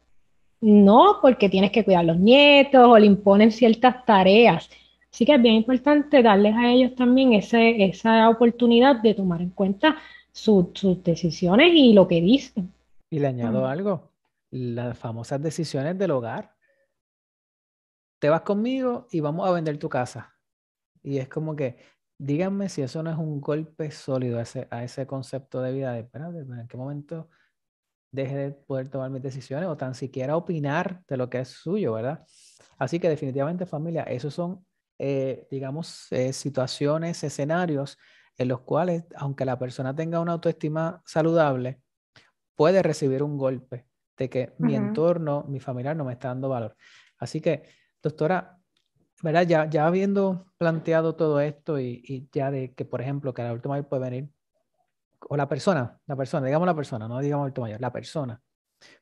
no, porque tienes que cuidar los nietos o le imponen ciertas tareas. Así que es bien importante darles a ellos también esa oportunidad de tomar en cuenta sus decisiones y lo que dicen. Y le añado algo, las famosas decisiones del hogar. Te vas conmigo y vamos a vender tu casa. Y es como que, díganme si eso no es un golpe sólido a ese, a ese concepto de vida de, espérate, ¿en qué momento? deje de poder tomar mis decisiones o tan siquiera opinar de lo que es suyo, ¿verdad? Así que definitivamente familia, esos son, eh, digamos, eh, situaciones, escenarios en los cuales, aunque la persona tenga una autoestima saludable, puede recibir un golpe de que mi entorno, mi familiar no me está dando valor. Así que, doctora, ¿verdad? Ya, ya habiendo planteado todo esto y, ya de que, por ejemplo, que la última vez puede venir o la persona, la persona, digamos la persona, no digamos el adulto mayor, la persona,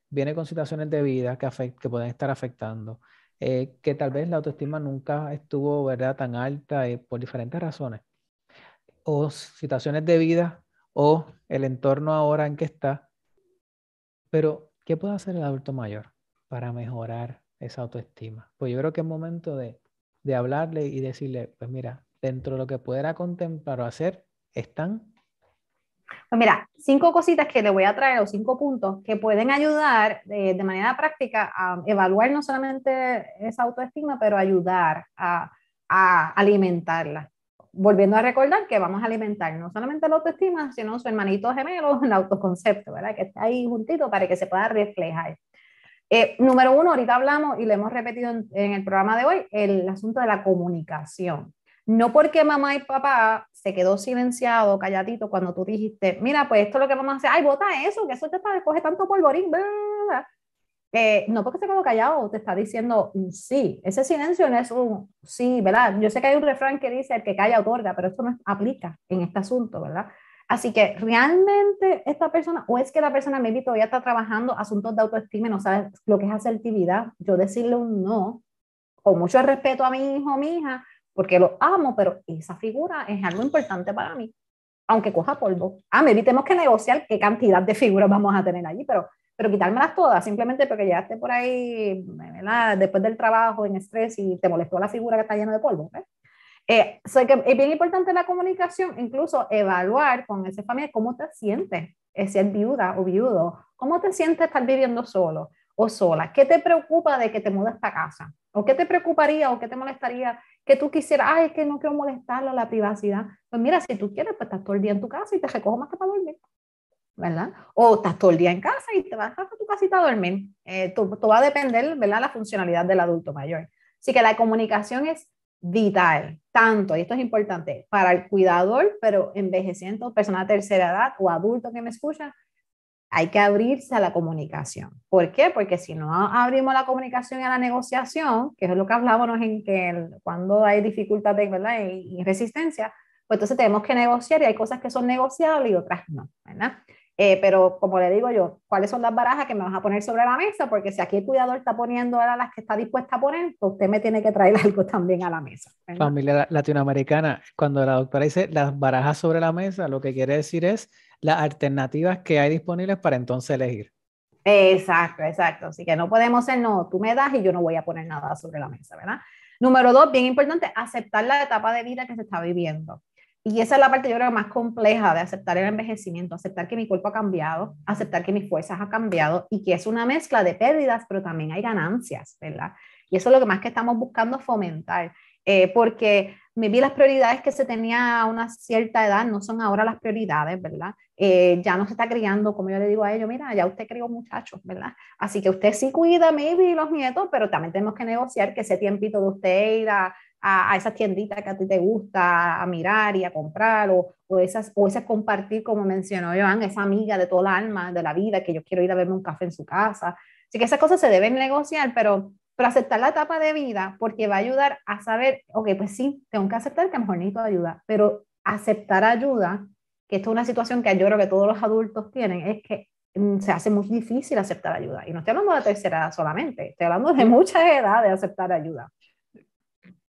viene con situaciones de vida que, afect, que pueden estar afectando, eh, que tal vez la autoestima nunca estuvo ¿verdad? tan alta eh, por diferentes razones, o situaciones de vida, o el entorno ahora en que está. Pero, ¿qué puede hacer el adulto mayor para mejorar esa autoestima? Pues yo creo que es momento de, de hablarle y decirle, pues mira, dentro de lo que pudiera contemplar o hacer, están pues mira, cinco cositas que le voy a traer o cinco puntos que pueden ayudar eh, de, manera práctica a evaluar no solamente esa autoestima, pero ayudar a, alimentarla volviendo a recordar que vamos a alimentar no solamente la autoestima, sino su hermanito gemelo, el autoconcepto, ¿verdad? Que está ahí juntito para que se pueda reflejar. Eh, número uno, ahorita hablamos y lo hemos repetido en el programa de hoy, el asunto de la comunicación. No porque mamá y papá se quedó silenciado, calladito, cuando tú dijiste, mira, pues esto es lo que mamá hace, ay, bota eso, que eso te está, coge tanto polvorín, eh, no porque se quedó callado, te está diciendo un sí. Ese silencio no es un sí, ¿verdad? Yo sé que hay un refrán que dice, el que calla otorga, pero esto no aplica en este asunto, ¿verdad? Así que realmente esta persona, o es que la persona maybe todavía está trabajando asuntos de autoestima, no sabe lo que es asertividad. Yo decirle un no, con mucho respeto a mi hijo, o mi hija, porque lo amo, pero esa figura es algo importante para mí, aunque coja polvo. Ah, me tenemos que negociar qué cantidad de figuras vamos a tener allí, pero, pero quitármelas todas, simplemente porque llegaste por ahí, después del trabajo, en estrés, y te molestó la figura que está llena de polvo. Eh, que es bien importante la comunicación, incluso evaluar con esa familia cómo te sientes, eh, si es viuda o viudo, cómo te sientes estar viviendo solo, o sola. ¿Qué te preocupa de que te mudas esta casa? ¿O qué te preocuparía o qué te molestaría que tú quisieras? Ay, es que no quiero molestarlo la privacidad. Pues mira, si tú quieres, pues estás todo el día en tu casa y te recojo más que para dormir. ¿Verdad? O estás todo el día en casa y te vas a tu casita a dormir. todo, todo, va a depender, ¿verdad?, la funcionalidad del adulto mayor. Así que la comunicación es vital, tanto, y esto es importante, para el cuidador, pero envejeciendo, persona de tercera edad o adulto que me escucha, hay que abrirse a la comunicación. ¿Por qué? Porque si no abrimos la comunicación y a la negociación, que es lo que hablábamos en que cuando hay dificultades ¿verdad? Y, resistencia, pues entonces tenemos que negociar y hay cosas que son negociables y otras no, ¿verdad? Eh, pero como le digo yo, ¿cuáles son las barajas que me vas a poner sobre la mesa? Porque si aquí el cuidador está poniendo ahora las que está dispuesta a poner, pues usted me tiene que traer algo también a la mesa. Familia latinoamericana, cuando la doctora dice las barajas sobre la mesa, lo que quiere decir es las alternativas que hay disponibles para entonces elegir. Exacto, exacto. Así que no podemos ser, no, tú me das y yo no voy a poner nada sobre la mesa, ¿verdad? Número dos, bien importante, aceptar la etapa de vida que se está viviendo. Y esa es la parte, yo creo, más compleja de aceptar el envejecimiento, aceptar que mi cuerpo ha cambiado, aceptar que mis fuerzas han cambiado y que es una mezcla de pérdidas, pero también hay ganancias, ¿verdad? Y eso es lo que más que estamos buscando fomentar, eh, porque me vi las prioridades que se tenía a una cierta edad, no son ahora las prioridades, ¿verdad? Eh, ya no se está criando, como yo le digo a ellos, mira, ya usted crió muchachos, ¿verdad? Así que usted sí cuida, maybe, los nietos, pero también tenemos que negociar que ese tiempito de usted ir a, a, tiendita esas que a ti te gusta, a mirar y a comprar, o, o esas, o compartir, como mencionó Joan, esa amiga de toda alma, de la vida, que yo quiero ir a verme un café en su casa. Así que esas cosas se deben negociar, pero pero aceptar la etapa de vida porque va a ayudar a saber, ok, pues sí, tengo que aceptar que a lo mejor necesito ayuda, pero aceptar ayuda, que esto es una situación que yo creo que todos los adultos tienen, es que mm, se hace muy difícil aceptar ayuda. Y no estoy hablando de tercera edad solamente, estoy hablando de muchas edades de aceptar ayuda.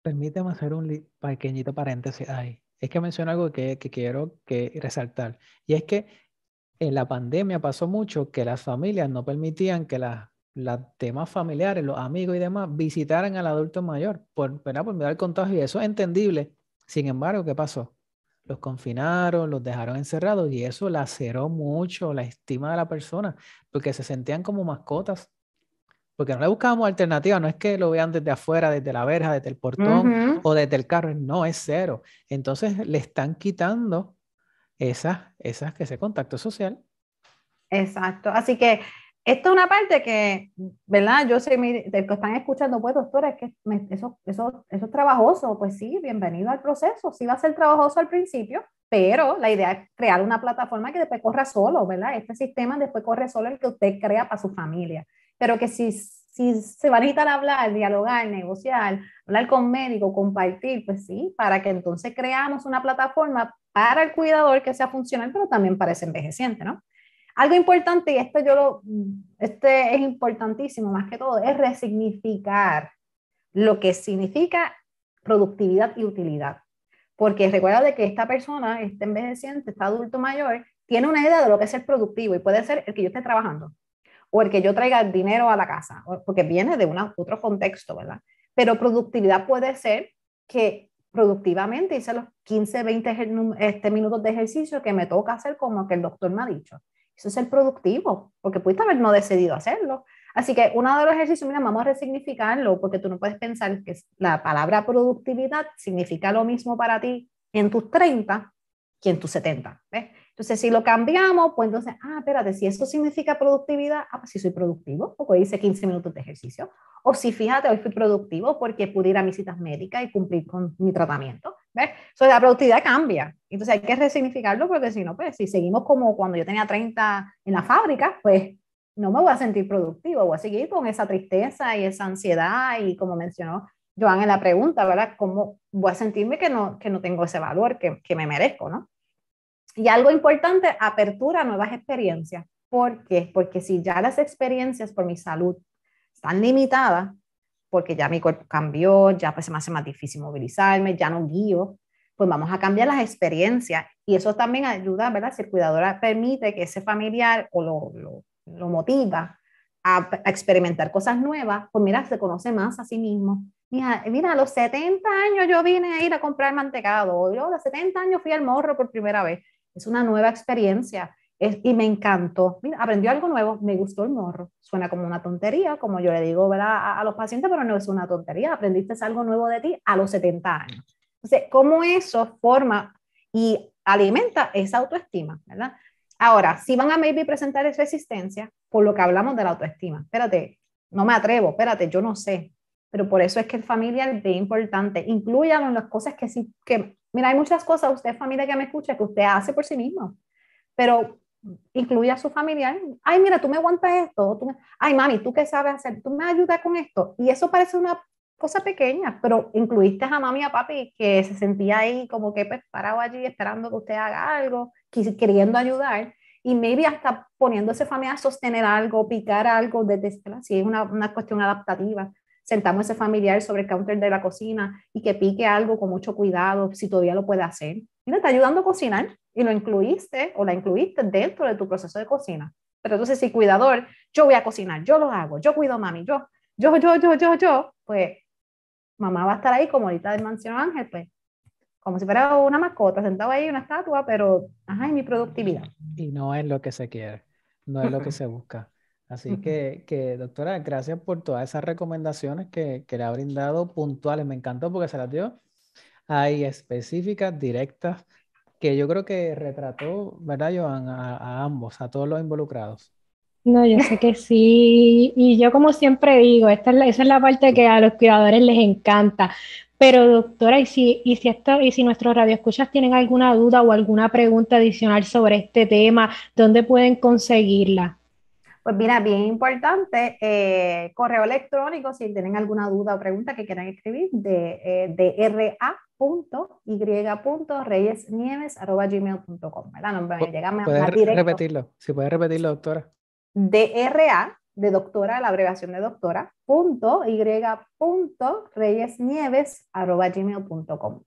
Permíteme hacer un pequeñito paréntesis ahí. Es que menciono algo que, que quiero que resaltar. Y es que en la pandemia pasó mucho que las familias no permitían que las los temas familiares, los amigos y demás, visitaran al adulto mayor por, ¿verdad? por mirar el contagio y eso es entendible. Sin embargo, ¿qué pasó? Los confinaron, los dejaron encerrados y eso laceró mucho la estima de la persona porque se sentían como mascotas. Porque no le buscábamos alternativa, no es que lo vean desde afuera, desde la verja, desde el portón o desde el carro, no, es cero. Entonces le están quitando esas, esas, ese contacto social. Exacto, así que esto es una parte que, ¿verdad? Yo sé, que están escuchando, pues, doctora, es que eso, eso, eso es trabajoso. Pues sí, bienvenido al proceso. Sí va a ser trabajoso al principio, pero la idea es crear una plataforma que después corra solo, ¿verdad? Este sistema después corre solo el que usted crea para su familia. Pero que si, si se van a necesitar hablar, dialogar, negociar, hablar con médico, compartir, pues sí, para que entonces creamos una plataforma para el cuidador que sea funcional, pero también para ese envejeciente, ¿no? Algo importante, y esto yo lo, este es importantísimo más que todo, es resignificar lo que significa productividad y utilidad. Porque recuerda de que esta persona, este envejeciente, este adulto mayor, tiene una idea de lo que es ser productivo y puede ser el que yo esté trabajando o el que yo traiga el dinero a la casa, porque viene de una, otro contexto, ¿verdad? Pero productividad puede ser que productivamente hice los 15, 20 este, minutos de ejercicio que me toca hacer como que el doctor me ha dicho eso es ser productivo, porque pudiste haber no decidido hacerlo. Así que uno de los ejercicios, mira, vamos a resignificarlo, porque tú no puedes pensar que la palabra productividad significa lo mismo para ti en tus 30 que en tus 70. ¿ves? Entonces, si lo cambiamos, pues entonces, ah, espérate, si eso significa productividad, ah, pues si soy productivo, porque hice 15 minutos de ejercicio. O si, fíjate, hoy fui productivo porque pude ir a mis citas médicas y cumplir con mi tratamiento. ¿ves? Entonces, la productividad cambia. Entonces hay que resignificarlo porque si no, pues si seguimos como cuando yo tenía 30 en la fábrica, pues no me voy a sentir productivo, voy a seguir con esa tristeza y esa ansiedad y como mencionó Joan en la pregunta, ¿verdad? ¿Cómo voy a sentirme que no, que no tengo ese valor que, que me merezco, ¿no? Y algo importante, apertura a nuevas experiencias. ¿Por qué? Porque si ya las experiencias por mi salud están limitadas, porque ya mi cuerpo cambió, ya pues se me hace más difícil movilizarme, ya no guío, pues vamos a cambiar las experiencias. Y eso también ayuda, ¿verdad? Si el cuidador permite que ese familiar o lo, lo, motiva a, experimentar cosas nuevas, pues mira, se conoce más a sí mismo. Mira, a los 70 años yo vine a ir a comprar mantecado, yo a los 70 años fui al morro por primera vez. Es una nueva experiencia es, y me encantó. Mira, aprendió algo nuevo, me gustó el morro. Suena como una tontería, como yo le digo ¿verdad? A, a los pacientes, pero no es una tontería. Aprendiste algo nuevo de ti a los 70 años entonces, cómo eso forma y alimenta esa autoestima, ¿verdad? Ahora, si van a maybe presentar esa resistencia, por lo que hablamos de la autoestima, espérate, no me atrevo, espérate, yo no sé, pero por eso es que el familiar es importante, incluyan en las cosas que sí, que, mira, hay muchas cosas, usted familia que me escucha, que usted hace por sí mismo, pero incluya a su familiar, ay, mira, tú me aguantas esto, tú ay, mami, tú qué sabes hacer, tú me ayudas con esto, y eso parece una cosas pequeña, pero incluiste a mami y a papi que se sentía ahí como que pues, parado allí esperando que usted haga algo, queriendo ayudar y maybe hasta poniéndose familia a sostener algo, picar algo, desde, si es una, una, cuestión adaptativa. Sentamos a ese familiar sobre el counter de la cocina y que pique algo con mucho cuidado, si todavía lo puede hacer. Y le está ayudando a cocinar y lo incluiste o la incluiste dentro de tu proceso de cocina. Pero entonces, si cuidador, yo voy a cocinar, yo lo hago, yo cuido a mami, yo, yo, yo, yo, yo, yo, pues mamá va a estar ahí, como ahorita mencionó Ángel, pues, como si fuera una mascota, sentado ahí, una estatua, pero, ajá, y mi productividad. Y no es lo que se quiere, no es lo que se busca. Así que, que, doctora, gracias por todas esas recomendaciones que, que, le ha brindado puntuales. Me encantó porque se las dio ahí específicas, directas, que yo creo que retrató, ¿verdad, Joan? a ambos, a todos los involucrados. No, yo sé que sí. Y yo como siempre digo, esta es la, esa es la parte que a los cuidadores les encanta. Pero doctora, y si, si esto, y si nuestros radioescuchas tienen alguna duda o alguna pregunta adicional sobre este tema, ¿dónde pueden conseguirla? Pues mira, bien importante, eh, correo electrónico, si tienen alguna duda o pregunta que quieran escribir, de, eh, de ¿verdad? No, a repetirlo, si puede repetirlo, doctora. DRA, de doctora, la abreviación de doctora, punto, y punto, nieves arroba gmail.com.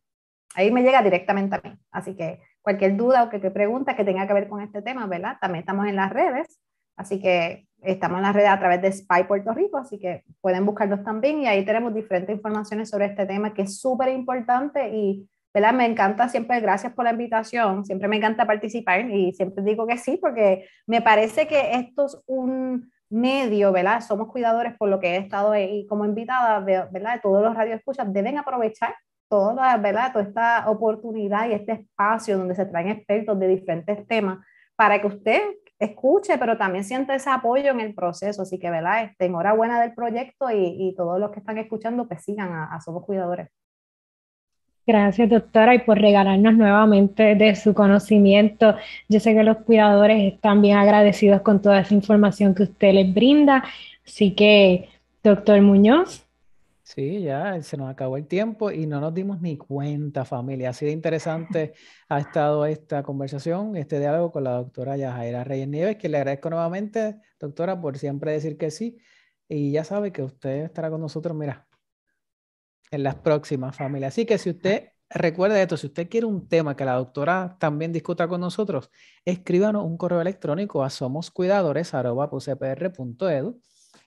Ahí me llega directamente a mí. Así que cualquier duda o que, pregunta que tenga que ver con este tema, ¿verdad? También estamos en las redes, así que estamos en las redes a través de Spy Puerto Rico, así que pueden buscarnos también y ahí tenemos diferentes informaciones sobre este tema que es súper importante y me encanta siempre, gracias por la invitación, siempre me encanta participar y siempre digo que sí, porque me parece que esto es un medio, ¿verdad? Somos cuidadores por lo que he estado y como invitada, ¿verdad? Todos los radioescuchas deben aprovechar toda, ¿verdad? toda esta oportunidad y este espacio donde se traen expertos de diferentes temas para que usted escuche, pero también sienta ese apoyo en el proceso. Así que, ¿verdad? Este, enhorabuena del proyecto y, todos los que están escuchando, que pues sigan a Somos Cuidadores. Gracias, doctora, y por regalarnos nuevamente de su conocimiento. Yo sé que los cuidadores están bien agradecidos con toda esa información que usted les brinda. Así que, doctor Muñoz. Sí, ya se nos acabó el tiempo y no nos dimos ni cuenta, familia. ha sido interesante ha estado esta conversación, este diálogo con la doctora Yajaira Reyes Nieves, que le agradezco nuevamente, doctora, por siempre decir que sí. Y ya sabe que usted estará con nosotros, mira, en las próximas, familias. Así que si usted recuerda esto, si usted quiere un tema que la doctora también discuta con nosotros, escríbanos un correo electrónico a somoscuidadores.edu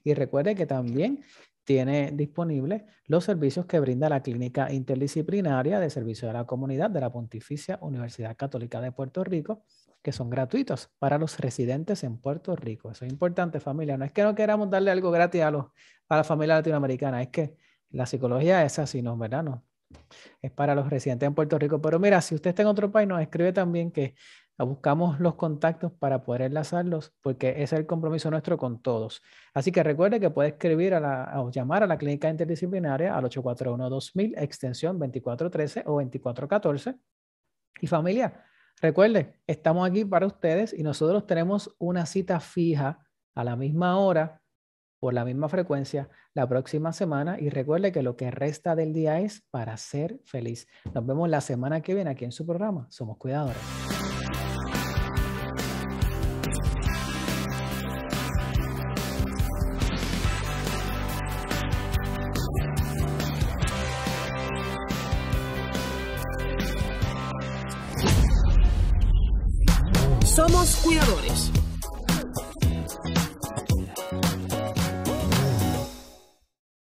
y recuerde que también tiene disponibles los servicios que brinda la Clínica Interdisciplinaria de Servicio de la Comunidad de la Pontificia Universidad Católica de Puerto Rico, que son gratuitos para los residentes en Puerto Rico. Eso es importante, familia. No es que no queramos darle algo gratis a, los, a la familia latinoamericana, es que la psicología es así, no, ¿verdad? No. Es para los residentes en Puerto Rico. Pero mira, si usted está en otro país, nos escribe también que buscamos los contactos para poder enlazarlos, porque ese es el compromiso nuestro con todos. Así que recuerde que puede escribir a o llamar a la clínica interdisciplinaria al 841-2000, extensión 2413 o 2414. Y familia, recuerde, estamos aquí para ustedes y nosotros tenemos una cita fija a la misma hora por la misma frecuencia la próxima semana y recuerde que lo que resta del día es para ser feliz. Nos vemos la semana que viene aquí en su programa. Somos cuidadores.